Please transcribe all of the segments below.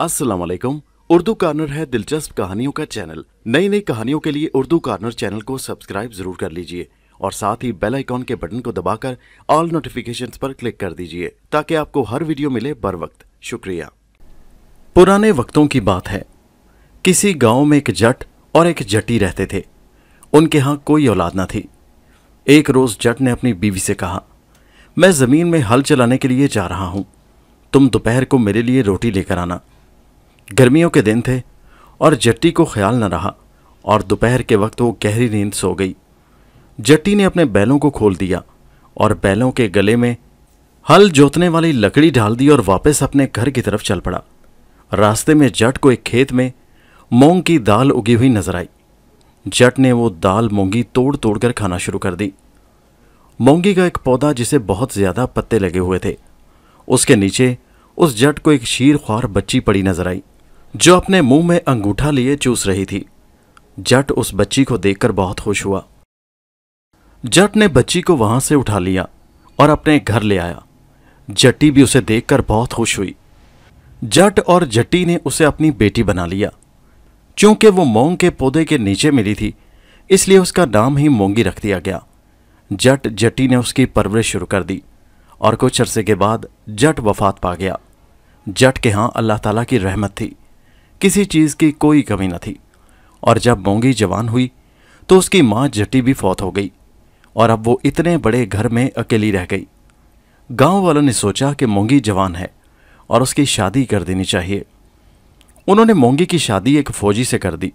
अस्सलाम वालेकुम उर्दू कार्नर है दिलचस्प कहानियों का चैनल नई नई कहानियों के लिए उर्दू कार्नर चैनल को सब्सक्राइब जरूर कर लीजिए और साथ ही बेल आइकॉन के बटन को दबाकर ऑल नोटिफिकेशन पर क्लिक कर दीजिए ताकि आपको हर वीडियो मिले बर वक्त शुक्रिया पुराने वक्तों की बात है किसी गांव में एक जट और एक जटी रहते थे उनके यहाँ कोई औलाद ना थी एक रोज जट ने अपनी बीवी से कहा मैं जमीन में हल चलाने के लिए जा रहा हूं तुम दोपहर को मेरे लिए रोटी लेकर आना गर्मियों के दिन थे और जट्टी को ख्याल न रहा और दोपहर के वक्त वो गहरी नींद सो गई जट्टी ने अपने बैलों को खोल दिया और बैलों के गले में हल जोतने वाली लकड़ी ढाल दी और वापस अपने घर की तरफ चल पड़ा रास्ते में जट को एक खेत में मूंग की दाल उगी हुई नजर आई जट ने वो दाल मूंगी तोड़ तोड़ कर खाना शुरू कर दी मूंगी का एक पौधा जिसे बहुत ज़्यादा पत्ते लगे हुए थे उसके नीचे उस जट को एक शीर ख्वार बच्ची पड़ी नजर आई जो अपने मुंह में अंगूठा लिए चूस रही थी जट उस बच्ची को देखकर बहुत खुश हुआ जट ने बच्ची को वहां से उठा लिया और अपने घर ले आया जट्टी भी उसे देखकर बहुत खुश हुई जट और जट्टी ने उसे अपनी बेटी बना लिया चूंकि वो मोंग के पौधे के नीचे मिली थी इसलिए उसका नाम ही मोंगी रख दिया गया जट जट्टी ने उसकी परवरिश शुरू कर दी और कुछ अरसे के बाद जट वफात पा गया जट के यहाँ अल्लाह ताला की रहमत थी किसी चीज़ की कोई कमी न थी और जब मोंगी जवान हुई तो उसकी माँ जटी भी फौत हो गई और अब वो इतने बड़े घर में अकेली रह गई गांव वालों ने सोचा कि मोंगी जवान है और उसकी शादी कर देनी चाहिए उन्होंने मोंगी की शादी एक फौजी से कर दी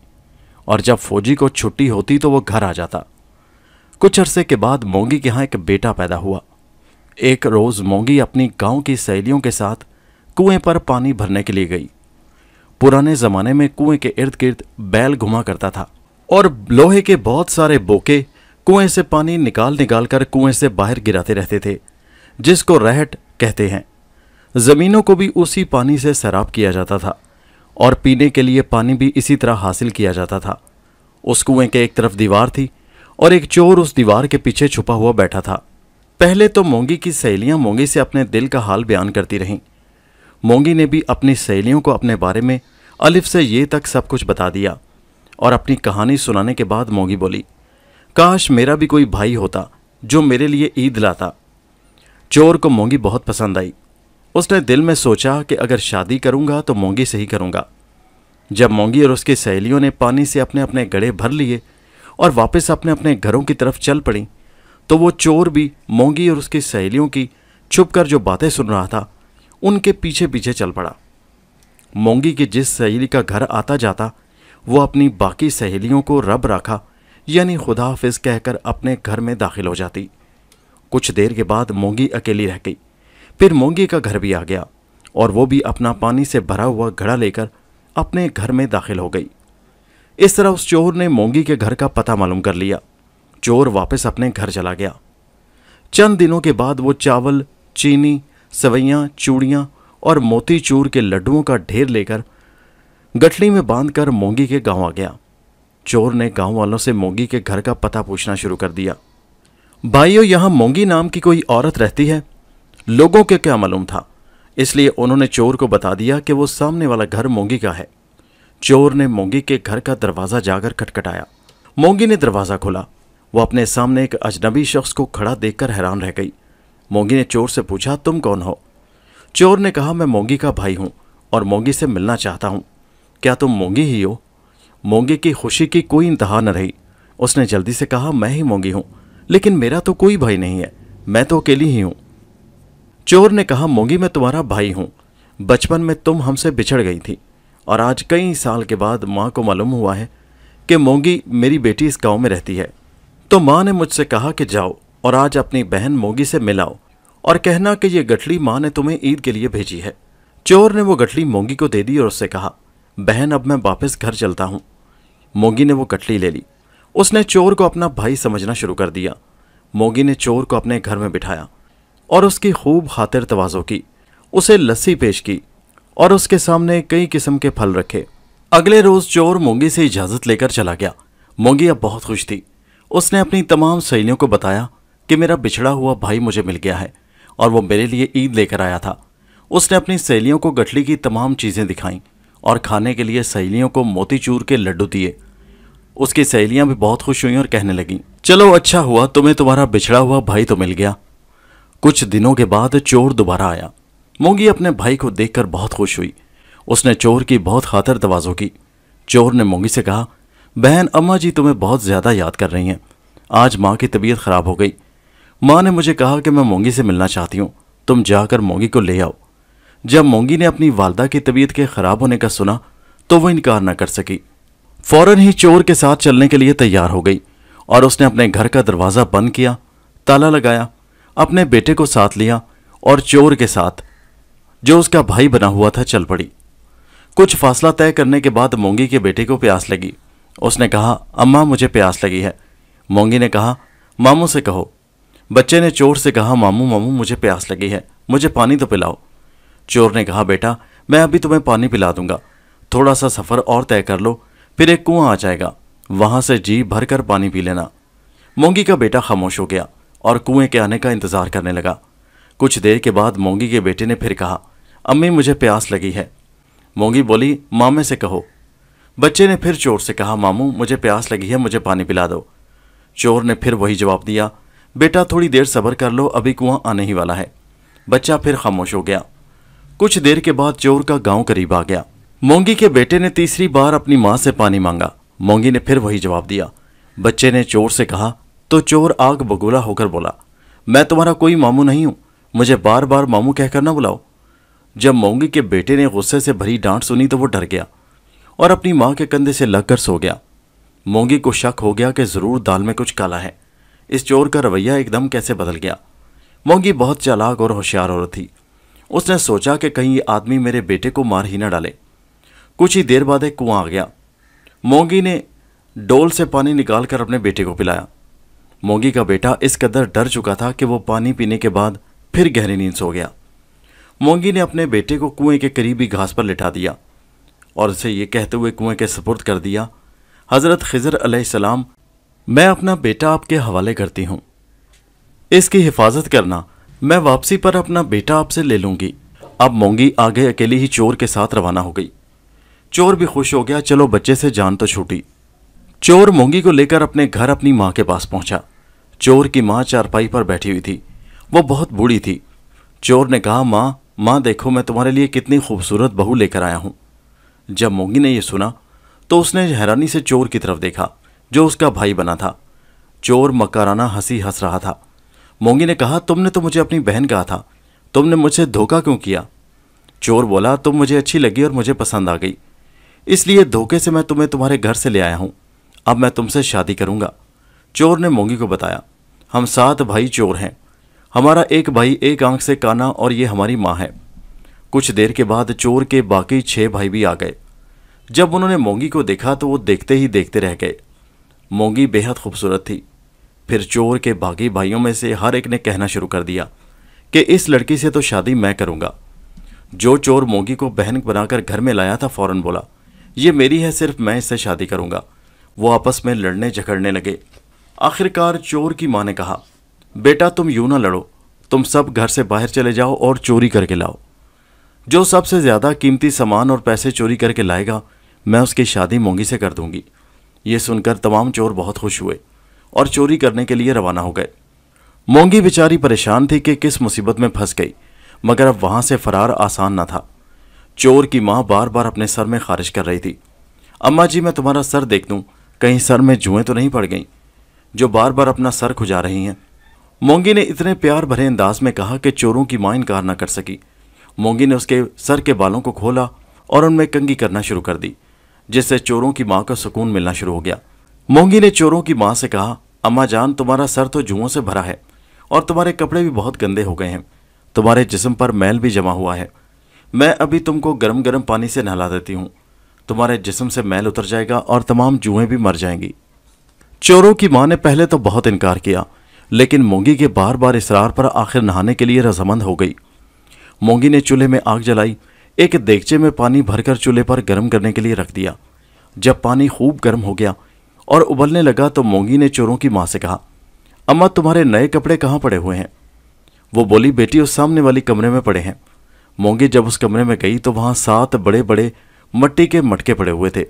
और जब फौजी को छुट्टी होती तो वो घर आ जाता कुछ अरसे के बाद मोंगी के यहाँ एक बेटा पैदा हुआ एक रोज़ मोंगी अपनी गांव की सहेलियों के साथ कुएं पर पानी भरने के लिए गई पुराने जमाने में कुएं के इर्द गिर्द बैल घुमा करता था और लोहे के बहुत सारे बोके कुएं से पानी निकाल निकाल कर कुएं से बाहर गिराते रहते थे जिसको रहट कहते हैं ज़मीनों को भी उसी पानी से शराब किया जाता था और पीने के लिए पानी भी इसी तरह हासिल किया जाता था उस कुएं के एक तरफ दीवार थी और एक चोर उस दीवार के पीछे छुपा हुआ बैठा था पहले तो मोंगी की सहेलियां मोंगी से अपने दिल का हाल बयान करती रहीं मोंगी ने भी अपनी सहेलियों को अपने बारे में अलिफ से ये तक सब कुछ बता दिया और अपनी कहानी सुनाने के बाद मोंगी बोली काश मेरा भी कोई भाई होता जो मेरे लिए ईद लाता चोर को मोंगी बहुत पसंद आई उसने दिल में सोचा कि अगर शादी करूंगा तो मोंगी से ही करूंगा जब मोंगी और उसकी सहेलियों ने पानी से अपने अपने गड़े भर लिए और वापस अपने अपने घरों की तरफ चल पड़ी तो वो चोर भी मोंगी और उसकी सहेलियों की छुप कर जो बातें सुन रहा था उनके पीछे पीछे चल पड़ा मोंगी की जिस सहेली का घर आता जाता वो अपनी बाकी सहेलियों को रब रखा यानी खुदा हाफिज कहकर अपने घर में दाखिल हो जाती कुछ देर के बाद मोंगी अकेली रह गई फिर मोंगी का घर भी आ गया और वो भी अपना पानी से भरा हुआ घड़ा लेकर अपने घर में दाखिल हो गई इस तरह उस चोर ने मोंगी के घर का पता मालूम कर लिया चोर वापस अपने घर चला गया चंद दिनों के बाद वो चावल चीनी सवैयाँ चूड़ियाँ और मोतीचूर के लड्डुओं का ढेर लेकर गठड़ी में बांधकर मोंगी के गांव आ गया चोर ने गांव वालों से मोंगी के घर का पता पूछना शुरू कर दिया भाइयों यहाँ मोंगी नाम की कोई औरत रहती है लोगों के क्या मालूम था इसलिए उन्होंने चोर को बता दिया कि वो सामने वाला घर मोंगी का है चोर ने मोंगी के घर का दरवाज़ा जाकर खटखटाया मोंगी ने दरवाज़ा खोला वो अपने सामने एक अजनबी शख्स को खड़ा देखकर हैरान रह गई मोगी ने चोर से पूछा तुम कौन हो चोर ने कहा मैं मोगी का भाई हूँ और मोगी से मिलना चाहता हूं क्या तुम मोंगी ही हो मोगी की खुशी की कोई इंतहा न रही उसने जल्दी से कहा मैं ही मोंगी हूँ लेकिन मेरा तो कोई भाई नहीं है मैं तो अकेली ही हूं चोर ने कहा मोगी मैं तुम्हारा भाई हूँ बचपन में तुम हमसे बिछड़ गई थी और आज कई साल के बाद माँ को मालूम हुआ है कि मोगी मेरी बेटी इस गांव में रहती है तो माँ ने मुझसे कहा कि जाओ और आज अपनी बहन मोगी से मिलाओ और कहना कि ये गठली माँ ने तुम्हें ईद के लिए भेजी है चोर ने वो गठली मोंगी को दे दी और उससे कहा बहन अब मैं वापस घर चलता हूँ मोंगी ने वो गठली ले ली उसने चोर को अपना भाई समझना शुरू कर दिया मोगी ने चोर को अपने घर में बिठाया और उसकी खूब खातिर तोजो की उसे लस्सी पेश की और उसके सामने कई किस्म के फल रखे अगले रोज़ चोर मोंगी से इजाज़त लेकर चला गया मोगी अब बहुत खुश थी उसने अपनी तमाम सहेलियों को बताया कि मेरा बिछड़ा हुआ भाई मुझे मिल गया है और वो मेरे लिए ईद लेकर आया था उसने अपनी सहेलियों को गठली की तमाम चीज़ें दिखाईं और खाने के लिए सहेलियों को मोतीचूर के लड्डू दिए उसकी सहेलियां भी बहुत खुश हुई और कहने लगीं चलो अच्छा हुआ तुम्हें तुम्हारा बिछड़ा हुआ भाई तो मिल गया कुछ दिनों के बाद चोर दोबारा आया मोंगी अपने भाई को देखकर बहुत खुश हुई उसने चोर की बहुत खातर तवाजो की चोर ने मोगी से कहा बहन अम्मा जी तुम्हें बहुत ज़्यादा याद कर रही हैं आज माँ की तबीयत ख़राब हो गई माँ ने मुझे कहा कि मैं मोंगी से मिलना चाहती हूँ तुम जाकर मोंगी को ले आओ जब मोंगी ने अपनी वालदा की तबीयत के खराब होने का सुना तो वो इनकार न कर सकी फौरन ही चोर के साथ चलने के लिए तैयार हो गई और उसने अपने घर का दरवाज़ा बंद किया ताला लगाया अपने बेटे को साथ लिया और चोर के साथ जो उसका भाई बना हुआ था चल पड़ी कुछ फासला तय करने के बाद मोंगी के बेटे को प्यास लगी उसने कहा अम्मा मुझे प्यास लगी है मोंगी ने कहा मामू से कहो बच्चे ने चोर से कहा मामू मामू मुझे प्यास लगी है मुझे पानी तो पिलाओ चोर ने कहा बेटा मैं अभी तुम्हें पानी पिला दूंगा थोड़ा सा सफ़र और तय कर लो फिर एक कुआं आ जाएगा वहां से जी भर कर पानी पी लेना मोंगी का बेटा खामोश हो गया और कुएं के आने का इंतज़ार करने लगा कुछ देर के बाद मोंगी के बेटे ने फिर कहा अम्मी मुझे प्यास लगी है मोंगी बोली मामे से कहो बच्चे ने फिर चोर से कहा मामू मुझे प्यास लगी है मुझे पानी पिला दो चोर ने फिर वही जवाब दिया बेटा थोड़ी देर सबर कर लो अभी कुआं आने ही वाला है बच्चा फिर खामोश हो गया कुछ देर के बाद चोर का गांव करीब आ गया मोंगी के बेटे ने तीसरी बार अपनी माँ से पानी मांगा मोंगी ने फिर वही जवाब दिया बच्चे ने चोर से कहा तो चोर आग बगोला होकर बोला मैं तुम्हारा कोई मामू नहीं हूं मुझे बार बार मामू कहकर ना बुलाओ जब मोंगी के बेटे ने गुस्से से भरी डांट सुनी तो वो डर गया और अपनी माँ के कंधे से लगकर सो गया मोंगी को शक हो गया कि जरूर दाल में कुछ काला है इस चोर का रवैया एकदम कैसे बदल गया मोंगी बहुत चालाक और होशियार औरत थी उसने सोचा कि कहीं ये आदमी मेरे बेटे को मार ही न डाले कुछ ही देर बाद एक कुआं आ गया मोंगी ने डोल से पानी निकाल कर अपने बेटे को पिलाया मोंगी का बेटा इस कदर डर चुका था कि वो पानी पीने के बाद फिर गहरी नींद सो गया मोंगी ने अपने बेटे को कुएं के करीबी घास पर लिटा दिया और उसे ये कहते हुए कुएं के सपुर्द कर दिया हज़रत खिजर सलाम मैं अपना बेटा आपके हवाले करती हूँ इसकी हिफाजत करना मैं वापसी पर अपना बेटा आपसे ले लूंगी अब मोंगी आगे अकेली ही चोर के साथ रवाना हो गई चोर भी खुश हो गया चलो बच्चे से जान तो छूटी चोर मोंगी को लेकर अपने घर अपनी माँ के पास पहुंचा चोर की माँ चारपाई पर बैठी हुई थी वो बहुत बूढ़ी थी चोर ने कहा माँ माँ देखो मैं तुम्हारे लिए कितनी खूबसूरत बहू लेकर आया हूँ जब मोंगी ने यह सुना तो उसने हैरानी से चोर की तरफ देखा जो उसका भाई बना था चोर मकाराना हंसी हंस रहा था मोंगी ने कहा तुमने तो मुझे अपनी बहन कहा था तुमने मुझसे धोखा क्यों किया चोर बोला तुम मुझे अच्छी लगी और मुझे पसंद आ गई इसलिए धोखे से मैं तुम्हें तुम्हारे घर से ले आया हूँ अब मैं तुमसे शादी करूँगा चोर ने मोंगी को बताया हम सात भाई चोर हैं हमारा एक भाई एक आंख से काना और ये हमारी माँ है कुछ देर के बाद चोर के बाकी छह भाई भी आ गए जब उन्होंने मोंगी को देखा तो वो देखते ही देखते रह गए मोंगी बेहद खूबसूरत थी फिर चोर के बागी भाइयों में से हर एक ने कहना शुरू कर दिया कि इस लड़की से तो शादी मैं करूँगा जो चोर मोंगी को बहन बनाकर घर में लाया था फौरन बोला ये मेरी है सिर्फ मैं इससे शादी करूंगा वो आपस में लड़ने झगड़ने लगे आखिरकार चोर की माँ ने कहा बेटा तुम यूं ना लड़ो तुम सब घर से बाहर चले जाओ और चोरी करके लाओ जो सबसे ज़्यादा कीमती सामान और पैसे चोरी करके लाएगा मैं उसकी शादी मोंगी से कर दूंगी ये सुनकर तमाम चोर बहुत खुश हुए और चोरी करने के लिए रवाना हो गए मोंगी बेचारी परेशान थी कि किस मुसीबत में फंस गई मगर अब वहां से फरार आसान न था चोर की माँ बार बार अपने सर में खारिज कर रही थी अम्मा जी मैं तुम्हारा सर देख दूँ कहीं सर में जुएं तो नहीं पड़ गई जो बार बार अपना सर खुजा रही हैं मोंगी ने इतने प्यार भरे अंदाज में कहा कि चोरों की माँ इनकार न कर सकी मोंगी ने उसके सर के बालों को खोला और उनमें कंगी करना शुरू कर दी जिससे चोरों की मां को सुकून मिलना शुरू हो गया मोंगी ने चोरों की मां से कहा अम्मा जान तुम्हारा सर तो जुओं से भरा है और तुम्हारे कपड़े भी बहुत गंदे हो गए हैं तुम्हारे जिस्म पर मैल भी जमा हुआ है मैं अभी तुमको गर्म गर्म पानी से नहला देती हूँ तुम्हारे जिस्म से मैल उतर जाएगा और तमाम जुएं भी मर जाएंगी चोरों की माँ ने पहले तो बहुत इनकार किया लेकिन मोंगी के बार बार इसरार पर आखिर नहाने के लिए रजामंद हो गई मोंगी ने चूल्हे में आग जलाई एक देगचे में पानी भरकर चूल्हे पर गर्म करने के लिए रख दिया जब पानी खूब गर्म हो गया और उबलने लगा तो मोंगी ने चोरों की माँ से कहा अम्मा तुम्हारे नए कपड़े कहाँ पड़े हुए हैं वो बोली बेटी उस सामने वाली कमरे में पड़े हैं मोंगी जब उस कमरे में गई तो वहां सात बड़े बड़े मट्टी के मटके पड़े हुए थे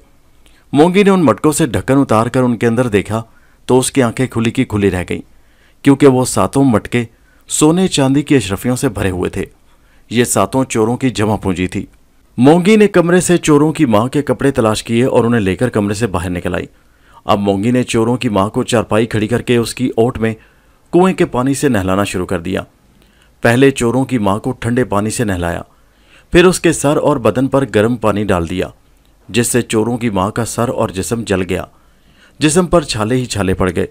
मोंगी ने उन मटकों से ढक्कन उतार कर उनके अंदर देखा तो उसकी आंखें खुली की खुली रह गईं क्योंकि वो सातों मटके सोने चांदी की अशरफियों से भरे हुए थे ये सातों चोरों की जमा पूंजी थी मोंगी ने कमरे से चोरों की मां के कपड़े तलाश किए और उन्हें लेकर कमरे से बाहर निकल आई अब मोंगी ने चोरों की मां को चारपाई खड़ी करके उसकी ओट में कुएं के पानी से नहलाना शुरू कर दिया पहले चोरों की मां को ठंडे पानी से नहलाया फिर उसके सर और बदन पर गर्म पानी डाल दिया जिससे चोरों की मां का सर और जिसम जल गया जिसम पर छाले ही छाले पड़ गए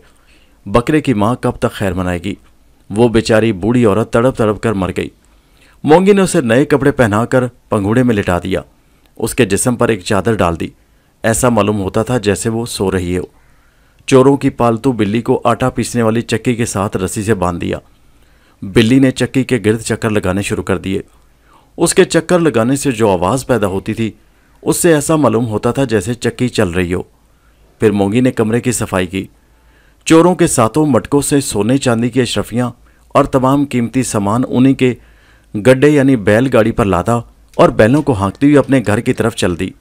बकरे की मां कब तक खैर मनाएगी वो बेचारी बूढ़ी औरत तड़प तड़प कर मर गई मोंगी ने उसे नए कपड़े पहनाकर पंगूड़े में लिटा दिया उसके जिसम पर एक चादर डाल दी ऐसा मालूम होता था जैसे वो सो रही हो चोरों की पालतू बिल्ली को आटा पीसने वाली चक्की के साथ रस्सी से बांध दिया बिल्ली ने चक्की के गिर्द चक्कर लगाने शुरू कर दिए उसके चक्कर लगाने से जो आवाज़ पैदा होती थी उससे ऐसा मालूम होता था जैसे चक्की चल रही हो फिर मोंगी ने कमरे की सफाई की चोरों के सातों मटकों से सोने चांदी की अशरफियाँ और तमाम कीमती सामान उन्हीं के गड्ढे यानी बैलगाड़ी पर लादा और बैलों को हाँकती हुई अपने घर की तरफ चल दी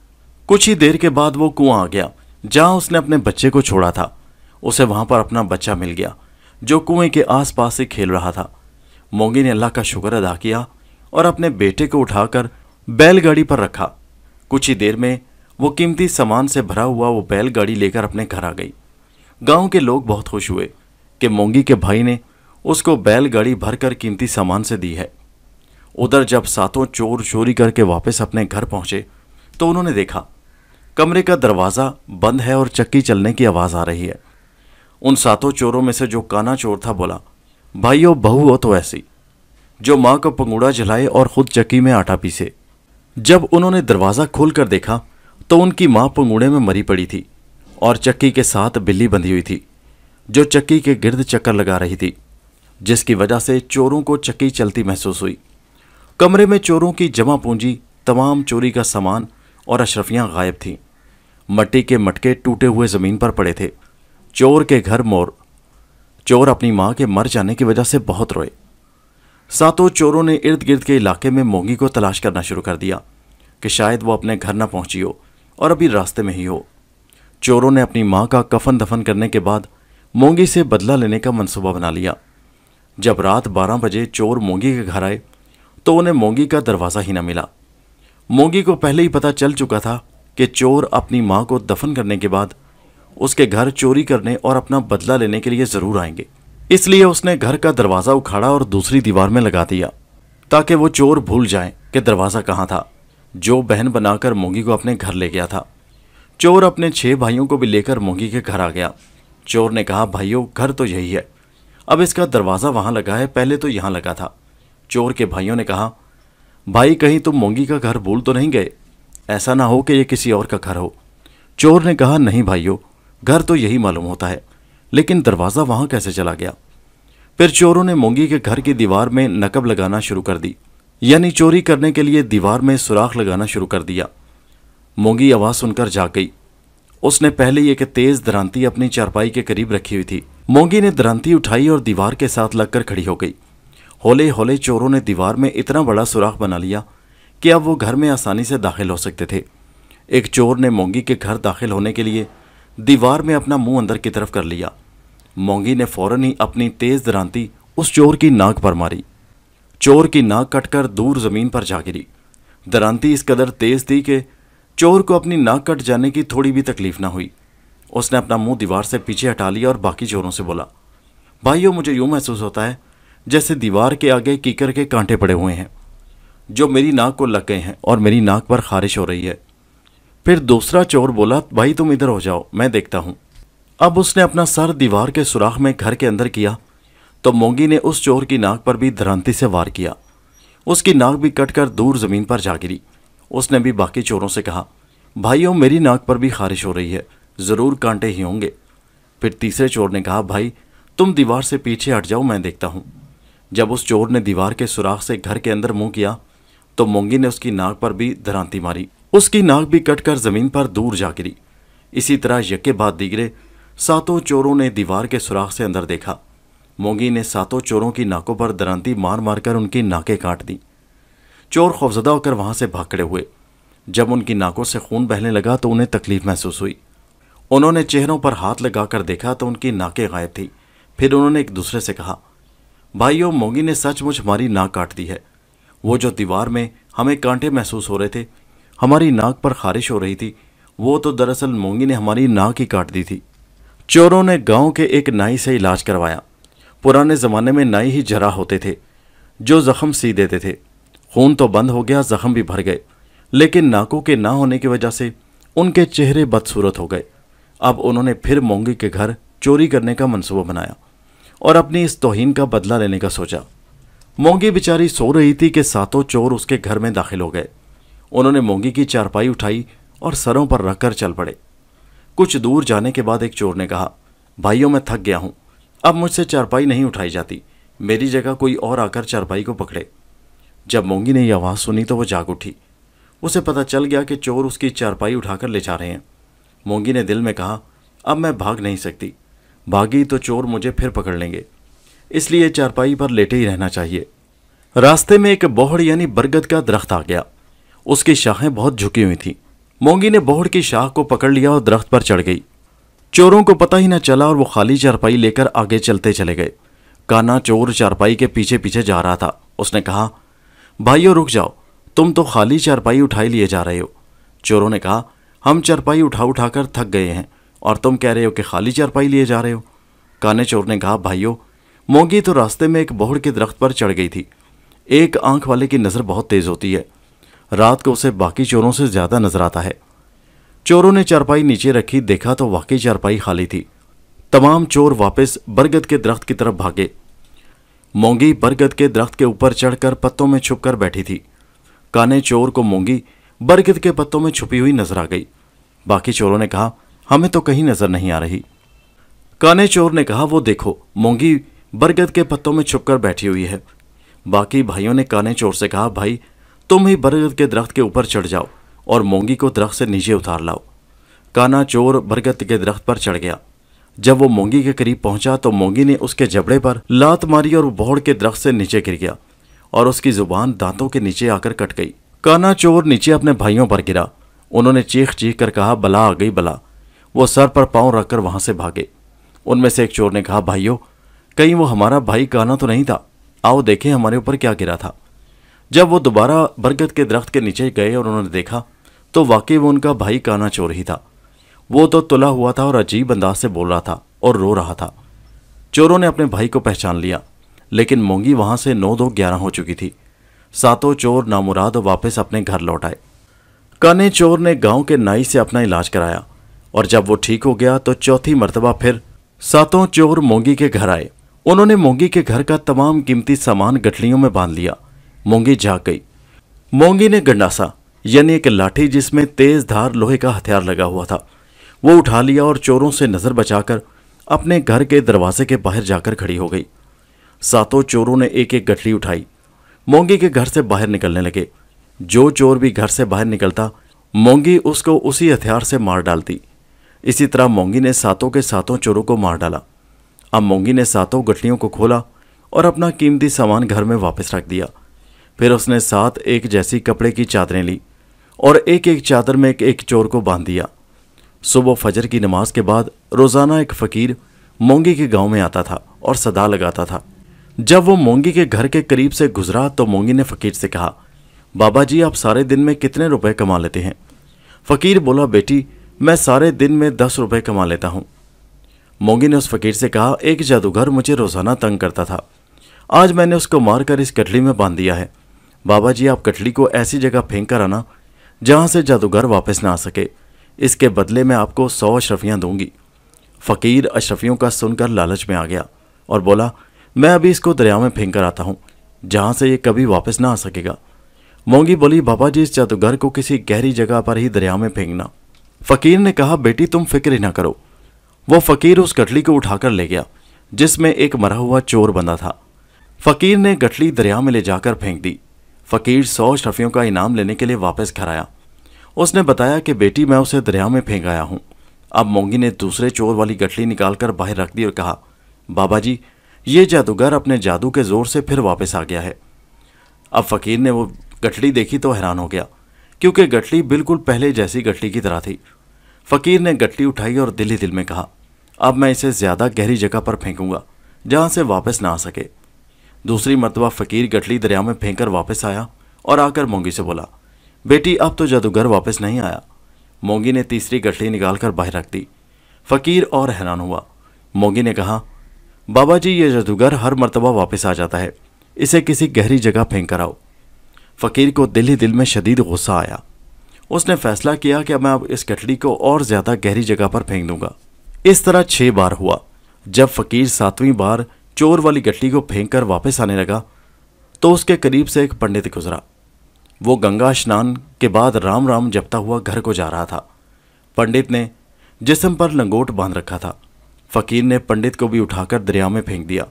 कुछ ही देर के बाद वो कुआं आ गया जहां उसने अपने बच्चे को छोड़ा था उसे वहां पर अपना बच्चा मिल गया जो कुएं के आसपास से खेल रहा था मोंगी ने अल्लाह का शुक्र अदा किया और अपने बेटे को उठाकर बैलगाड़ी पर रखा कुछ ही देर में वो कीमती सामान से भरा हुआ वो बैलगाड़ी लेकर अपने घर आ गई गांव के लोग बहुत खुश हुए कि मोंगी के भाई ने उसको बैलगाड़ी भरकर कीमती सामान से दी है उधर जब सातों चोर चोरी करके वापस अपने घर पहुंचे तो उन्होंने देखा कमरे का दरवाज़ा बंद है और चक्की चलने की आवाज़ आ रही है उन सातों चोरों में से जो काना चोर था बोला भाई बहू हो तो ऐसी जो माँ को पंगूड़ा जलाए और खुद चक्की में आटा पीसे जब उन्होंने दरवाज़ा खोल कर देखा तो उनकी माँ पंगूड़े में मरी पड़ी थी और चक्की के साथ बिल्ली बंधी हुई थी जो चक्की के गिर्द चक्कर लगा रही थी जिसकी वजह से चोरों को चक्की चलती महसूस हुई कमरे में चोरों की जमा पूंजी तमाम चोरी का सामान और अशरफियाँ गायब थीं मट्टी के मटके टूटे हुए ज़मीन पर पड़े थे चोर के घर मोर चोर अपनी माँ के मर जाने की वजह से बहुत रोए सातों चोरों ने इर्द गिर्द के इलाके में मोंगी को तलाश करना शुरू कर दिया कि शायद वो अपने घर न पहुंची हो और अभी रास्ते में ही हो चोरों ने अपनी माँ का कफन दफन करने के बाद मोंगी से बदला लेने का मंसूबा बना लिया जब रात 12 बजे चोर मोंगी के घर आए तो उन्हें मोंगी का दरवाज़ा ही ना मिला मोंगी को पहले ही पता चल चुका था कि चोर अपनी माँ को दफन करने के बाद उसके घर चोरी करने और अपना बदला लेने के लिए ज़रूर आएंगे इसलिए उसने घर का दरवाज़ा उखाड़ा और दूसरी दीवार में लगा दिया ताकि वो चोर भूल जाए कि दरवाज़ा कहाँ था जो बहन बनाकर मोंगी को अपने घर ले गया था चोर अपने छह भाइयों को भी लेकर मोंगी के घर आ गया चोर ने कहा भाइयों घर तो यही है अब इसका दरवाज़ा वहां लगा है पहले तो यहां लगा था चोर के भाइयों ने कहा भाई कहीं तुम मोंगी का घर भूल तो नहीं गए ऐसा ना हो कि ये किसी और का घर हो चोर ने कहा नहीं भाइयों घर तो यही मालूम होता है लेकिन दरवाज़ा वहाँ कैसे चला गया फिर चोरों ने मोंगी के घर की दीवार में नकब लगाना शुरू कर दी यानी चोरी करने के लिए दीवार में सुराख लगाना शुरू कर दिया मोंगी आवाज़ सुनकर जाग गई उसने पहले एक तेज दरांती अपनी चारपाई के करीब रखी हुई थी मोंगी ने दरांती उठाई और दीवार के साथ लगकर खड़ी हो गई होले होले चोरों ने दीवार में इतना बड़ा सुराख बना लिया कि अब वो घर में आसानी से दाखिल हो सकते थे एक चोर ने मोंगी के घर दाखिल होने के लिए दीवार में अपना मुंह अंदर की तरफ कर लिया मोंगी ने फौरन ही अपनी तेज दरांती उस चोर की नाक पर मारी चोर की नाक कटकर दूर जमीन पर जा गिरी दरांती इस कदर तेज थी कि चोर को अपनी नाक कट जाने की थोड़ी भी तकलीफ ना हुई उसने अपना मुंह दीवार से पीछे हटा लिया और बाकी चोरों से बोला भाइयों मुझे यूँ महसूस होता है जैसे दीवार के आगे कीकर के कांटे पड़े हुए हैं जो मेरी नाक को लग गए हैं और मेरी नाक पर खारिश हो रही है फिर दूसरा चोर बोला भाई तुम इधर हो जाओ मैं देखता हूँ अब उसने अपना सर दीवार के सुराख में घर के अंदर किया तो मोंगी ने उस चोर की नाक पर भी धरांति से वार किया उसकी नाक भी कट कर दूर ज़मीन पर जा गिरी उसने भी बाकी चोरों से कहा भाइयों मेरी नाक पर भी खारिश हो रही है ज़रूर कांटे ही होंगे फिर तीसरे चोर ने कहा भाई तुम दीवार से पीछे हट जाओ मैं देखता हूँ जब उस चोर ने दीवार के सुराख से घर के अंदर मुंह किया तो मोंगी ने उसकी नाक पर भी धरांती मारी उसकी नाक भी कटकर जमीन पर दूर जा गिरी इसी तरह यके बाद दिगरे सातों चोरों ने दीवार के सुराख से अंदर देखा मोंगी ने सातों चोरों की नाकों पर दरांती मार मारकर उनकी नाकें काट दी चोर खौफजदा होकर वहां से भागड़े हुए जब उनकी नाकों से खून बहने लगा तो उन्हें तकलीफ महसूस हुई उन्होंने चेहरों पर हाथ लगाकर देखा तो उनकी नाकें गायब थी फिर उन्होंने एक दूसरे से कहा भाइयों मोगी ने सचमुच हमारी नाक काट दी है वो जो दीवार में हमें कांटे महसूस हो रहे थे हमारी नाक पर खारिश हो रही थी वो तो दरअसल मोंगी ने हमारी नाक ही काट दी थी चोरों ने गांव के एक नाई से इलाज करवाया पुराने ज़माने में नाई ही जरा होते थे जो ज़ख्म सी देते थे खून तो बंद हो गया ज़ख्म भी भर गए लेकिन नाकों के ना होने की वजह से उनके चेहरे बदसूरत हो गए अब उन्होंने फिर मोंगी के घर चोरी करने का मनसूबा बनाया और अपनी इस तोहन का बदला लेने का सोचा मोंगी बेचारी सो रही थी कि सातों चोर उसके घर में दाखिल हो गए उन्होंने मोंगी की चारपाई उठाई और सरों पर रखकर चल पड़े कुछ दूर जाने के बाद एक चोर ने कहा भाइयों मैं थक गया हूँ अब मुझसे चारपाई नहीं उठाई जाती मेरी जगह कोई और आकर चारपाई को पकड़े जब मोंगी ने यह आवाज़ सुनी तो वह जाग उठी उसे पता चल गया कि चोर उसकी चारपाई उठाकर ले जा रहे हैं मोंगी ने दिल में कहा अब मैं भाग नहीं सकती भागी तो चोर मुझे फिर पकड़ लेंगे इसलिए चारपाई पर लेटे ही रहना चाहिए रास्ते में एक बोहड़ यानी बरगद का दरख्त आ गया उसकी शाखें बहुत झुकी हुई थीं मोंगी ने बोहड़ की शाख को पकड़ लिया और दरख्त पर चढ़ गई चोरों को पता ही न चला और वो खाली चारपाई लेकर आगे चलते चले गए काना चोर चारपाई के पीछे पीछे जा रहा था उसने कहा भाइयों रुक जाओ तुम तो खाली चारपाई उठाई लिए जा रहे हो चोरों ने कहा हम चारपाई उठा उठा कर थक गए हैं और तुम कह रहे हो कि खाली चारपाई लिए जा रहे हो काने चोर ने कहा भाइयों मोंगी तो रास्ते में एक बोहड़ के दरख्त पर चढ़ गई थी एक आंख वाले की नज़र बहुत तेज़ होती है रात को उसे बाकी चोरों से ज़्यादा नज़र आता है चोरों ने चारपाई नीचे रखी देखा तो वाकई चारपाई खाली थी तमाम चोर वापस बरगद के दरख्त की तरफ भागे मोंगी बरगद के दरख्त के ऊपर चढ़कर पत्तों में छुपकर बैठी थी काने चोर को मोंगी बरगद के पत्तों में छुपी हुई नजर आ गई बाकी चोरों ने कहा हमें तो कहीं नजर नहीं आ रही काने चोर ने कहा वो देखो मोंगी बरगद के पत्तों में छुपकर बैठी हुई है बाकी भाइयों ने काने चोर से कहा भाई तुम ही बरगद के दरख्त के ऊपर चढ़ जाओ और मोंगी को दरख्त से नीचे उतार लाओ काना चोर बरगद के दरख्त पर चढ़ गया जब वो मोंगी के करीब पहुंचा तो मोंगी ने उसके जबड़े पर लात मारी और बोहड़ के दरख्त से नीचे गिर गया और उसकी जुबान दांतों के नीचे आकर कट गई काना चोर नीचे अपने भाइयों पर गिरा उन्होंने चीख चीख कर कहा बला आ गई बला वो सर पर पांव रखकर वहां से भागे उनमें से एक चोर ने कहा भाइयों कहीं वो हमारा भाई कहना तो नहीं था आओ देखें हमारे ऊपर क्या गिरा था जब वो दोबारा बरगद के दरख्त के नीचे गए और उन्होंने देखा तो वाकई वो उनका भाई काना चोर ही था वो तो तुला हुआ था और अजीब अंदाज से बोल रहा था और रो रहा था चोरों ने अपने भाई को पहचान लिया लेकिन मोंगी वहां से नौ दो ग्यारह हो चुकी थी सातों चोर नामुराद वापस अपने घर लौट आए काने चोर ने गांव के नाई से अपना इलाज कराया और जब वो ठीक हो गया तो चौथी मरतबा फिर सातों चोर मोंगी के घर आए उन्होंने मोंगी के घर का तमाम कीमती सामान गठलियों में बांध लिया मोंगी जाग गई मोंगी ने गंडासा यानी एक लाठी जिसमें तेज धार लोहे का हथियार लगा हुआ था वो उठा लिया और चोरों से नजर बचाकर अपने घर के दरवाजे के बाहर जाकर खड़ी हो गई सातों चोरों ने एक एक गठली उठाई मोंगी के घर से बाहर निकलने लगे जो चोर भी घर से बाहर निकलता मोंगी उसको उसी हथियार से मार डालती इसी तरह मोंगी ने सातों के सातों चोरों को मार डाला अब मोंगी ने सातों गठलियों को खोला और अपना कीमती सामान घर में वापस रख दिया फिर उसने सात एक जैसी कपड़े की चादरें ली और एक एक चादर में एक एक चोर को बांध दिया सुबह फजर की नमाज के बाद रोज़ाना एक फ़कीर मोंगी के गांव में आता था और सदा लगाता था जब वो मोंगी के घर के करीब से गुजरा तो मोंगी ने फ़कीर से कहा बाबा जी आप सारे दिन में कितने रुपए कमा लेते हैं फ़कीर बोला बेटी मैं सारे दिन में दस रुपये कमा लेता हूँ मोगी ने उस फकीर से कहा एक जादूगर मुझे रोज़ाना तंग करता था आज मैंने उसको मारकर इस कटली में बांध दिया है बाबा जी आप कटली को ऐसी जगह फेंक कर आना जहाँ से जादूगर वापस ना आ सके इसके बदले मैं आपको सौ अशरफियाँ दूंगी फ़कीर अशरफियों का सुनकर लालच में आ गया और बोला मैं अभी इसको दरिया में फेंक कर आता हूँ जहाँ से ये कभी वापस ना आ सकेगा मोंगी बोली बाबा जी इस जादूगर को किसी गहरी जगह पर ही दरिया में फेंकना फकीर ने कहा बेटी तुम फिक्र ना करो वो फकीर उस गठली को उठाकर ले गया जिसमें एक मरा हुआ चोर बंधा था फकीर ने गठली दरिया में ले जाकर फेंक दी फकीर सौ शफियों का इनाम लेने के लिए वापस घर आया उसने बताया कि बेटी मैं उसे दरिया में फेंक आया हूं अब मोंगी ने दूसरे चोर वाली गठली निकालकर बाहर रख दी और कहा बाबा जी ये जादूगर अपने जादू के जोर से फिर वापस आ गया है अब फकीर ने वो गठली देखी तो हैरान हो गया क्योंकि गठली बिल्कुल पहले जैसी गठली की तरह थी फ़कीर ने गठली उठाई और दिल ही दिल में कहा अब मैं इसे ज़्यादा गहरी जगह पर फेंकूंगा जहां से वापस ना आ सके दूसरी मरतबा फ़कीर गठली दरिया में फेंक कर वापस आया और आकर मोंगी से बोला बेटी अब तो जादूगर वापस नहीं आया मोंगी ने तीसरी गठली निकालकर बाहर रख दी फ़कीर और हैरान हुआ मोंगी ने कहा बाबा जी ये जादूगर हर मरतबा वापस आ जाता है इसे किसी गहरी जगह फेंक कर आओ फ़कीर को दिल ही दिल में शदीद गुस्सा आया उसने फैसला किया कि मैं अब इस कटड़ी को और ज़्यादा गहरी जगह पर फेंक दूंगा इस तरह छः बार हुआ जब फ़कीर सातवीं बार चोर वाली गट्टी को फेंक कर वापस आने लगा तो उसके करीब से एक पंडित गुजरा वो गंगा स्नान के बाद राम राम जपता हुआ घर को जा रहा था पंडित ने जिसम पर लंगोट बांध रखा था फ़कीर ने पंडित को भी उठाकर दरिया में फेंक दिया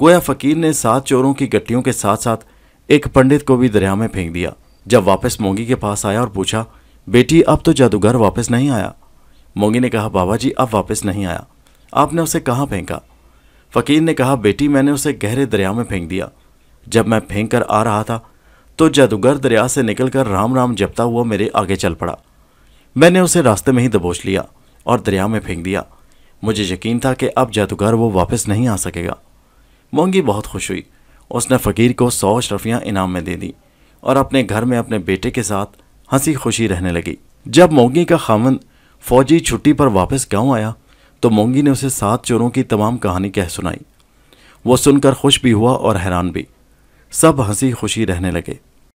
गोया फ़कीर ने सात चोरों की गट्टियों के साथ साथ एक पंडित को भी दरिया में फेंक दिया जब वापस मोगी के पास आया और पूछा बेटी अब तो जादूगर वापस नहीं आया मोगी ने कहा बाबा जी अब वापस नहीं आया आपने उसे कहाँ फेंका फकीर ने कहा बेटी मैंने उसे गहरे दरिया में फेंक दिया जब मैं फेंक कर आ रहा था तो जादूगर दरिया से निकलकर राम राम जपता हुआ मेरे आगे चल पड़ा मैंने उसे रास्ते में ही दबोच लिया और दरिया में फेंक दिया मुझे यकीन था कि अब जादूगर वो वापस नहीं आ सकेगा मोंगी बहुत खुश हुई उसने फ़कीर को सौ अशरफियाँ इनाम में दे दी और अपने घर में अपने बेटे के साथ हंसी खुशी रहने लगी जब मोंगी का खामन फौजी छुट्टी पर वापस गांव आया तो मोंगी ने उसे सात चोरों की तमाम कहानी कह सुनाई वो सुनकर खुश भी हुआ और हैरान भी सब हंसी खुशी रहने लगे